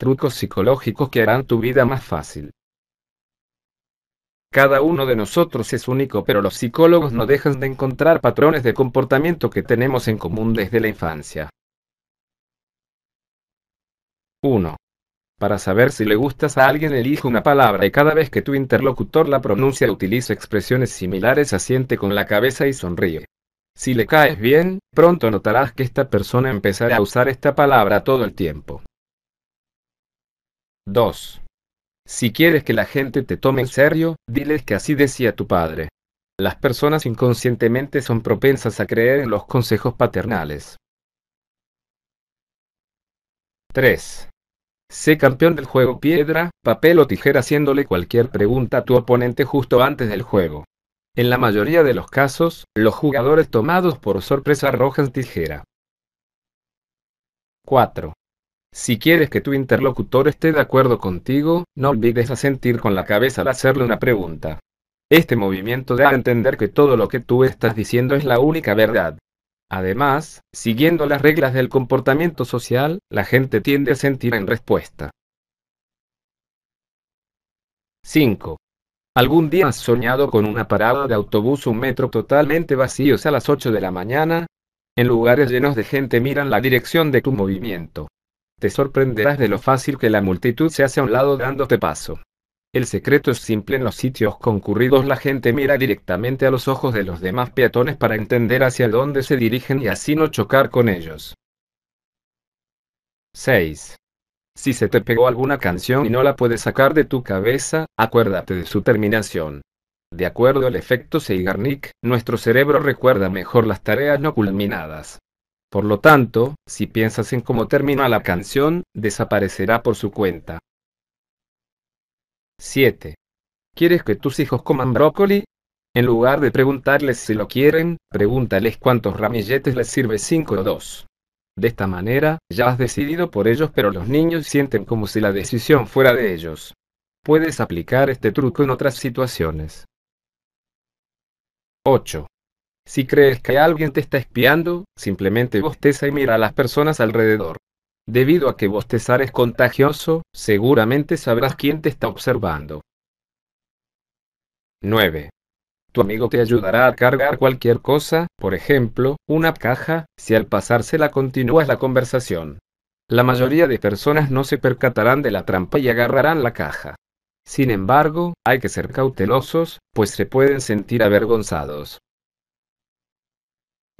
trucos psicológicos que harán tu vida más fácil. Cada uno de nosotros es único, pero los psicólogos no dejan de encontrar patrones de comportamiento que tenemos en común desde la infancia. 1. Para saber si le gustas a alguien, elige una palabra y cada vez que tu interlocutor la pronuncia, utiliza expresiones similares, asiente con la cabeza y sonríe. Si le caes bien, pronto notarás que esta persona empezará a usar esta palabra todo el tiempo. 2. Si quieres que la gente te tome en serio, diles que así decía tu padre. Las personas inconscientemente son propensas a creer en los consejos paternales. 3. Sé campeón del juego piedra, papel o tijera haciéndole cualquier pregunta a tu oponente justo antes del juego. En la mayoría de los casos, los jugadores tomados por sorpresa arrojan tijera. 4. Si quieres que tu interlocutor esté de acuerdo contigo, no olvides asentir con la cabeza al hacerle una pregunta. Este movimiento da a entender que todo lo que tú estás diciendo es la única verdad. Además, siguiendo las reglas del comportamiento social, la gente tiende a sentir en respuesta. 5. ¿Algún día has soñado con una parada de autobús o un metro totalmente vacíos a las 8 de la mañana? En lugares llenos de gente miran la dirección de tu movimiento te sorprenderás de lo fácil que la multitud se hace a un lado dándote paso. El secreto es simple en los sitios concurridos la gente mira directamente a los ojos de los demás peatones para entender hacia dónde se dirigen y así no chocar con ellos. 6. Si se te pegó alguna canción y no la puedes sacar de tu cabeza, acuérdate de su terminación. De acuerdo al efecto Seigarnik, nuestro cerebro recuerda mejor las tareas no culminadas. Por lo tanto, si piensas en cómo termina la canción, desaparecerá por su cuenta. 7. ¿Quieres que tus hijos coman brócoli? En lugar de preguntarles si lo quieren, pregúntales cuántos ramilletes les sirve 5 o 2. De esta manera, ya has decidido por ellos, pero los niños sienten como si la decisión fuera de ellos. Puedes aplicar este truco en otras situaciones. 8. Si crees que alguien te está espiando, simplemente bosteza y mira a las personas alrededor. Debido a que bostezar es contagioso, seguramente sabrás quién te está observando. 9. Tu amigo te ayudará a cargar cualquier cosa, por ejemplo, una caja, si al pasársela continúas la conversación. La mayoría de personas no se percatarán de la trampa y agarrarán la caja. Sin embargo, hay que ser cautelosos, pues se pueden sentir avergonzados.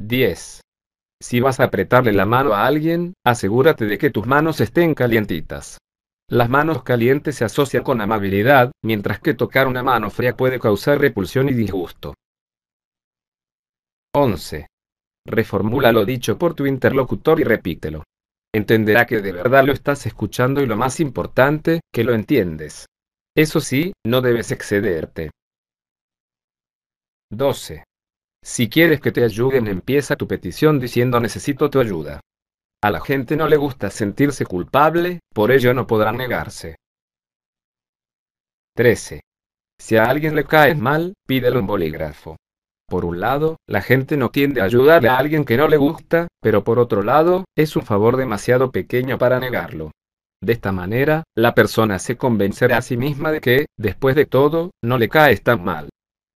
10. Si vas a apretarle la mano a alguien, asegúrate de que tus manos estén calientitas. Las manos calientes se asocian con amabilidad, mientras que tocar una mano fría puede causar repulsión y disgusto. 11. Reformula lo dicho por tu interlocutor y repítelo. Entenderá que de verdad lo estás escuchando y lo más importante, que lo entiendes. Eso sí, no debes excederte. 12. Si quieres que te ayuden, empieza tu petición diciendo necesito tu ayuda. A la gente no le gusta sentirse culpable, por ello no podrá negarse. 13. Si a alguien le cae mal, pídele un bolígrafo. Por un lado, la gente no tiende a ayudarle a alguien que no le gusta, pero por otro lado, es un favor demasiado pequeño para negarlo. De esta manera, la persona se convencerá a sí misma de que, después de todo, no le caes tan mal.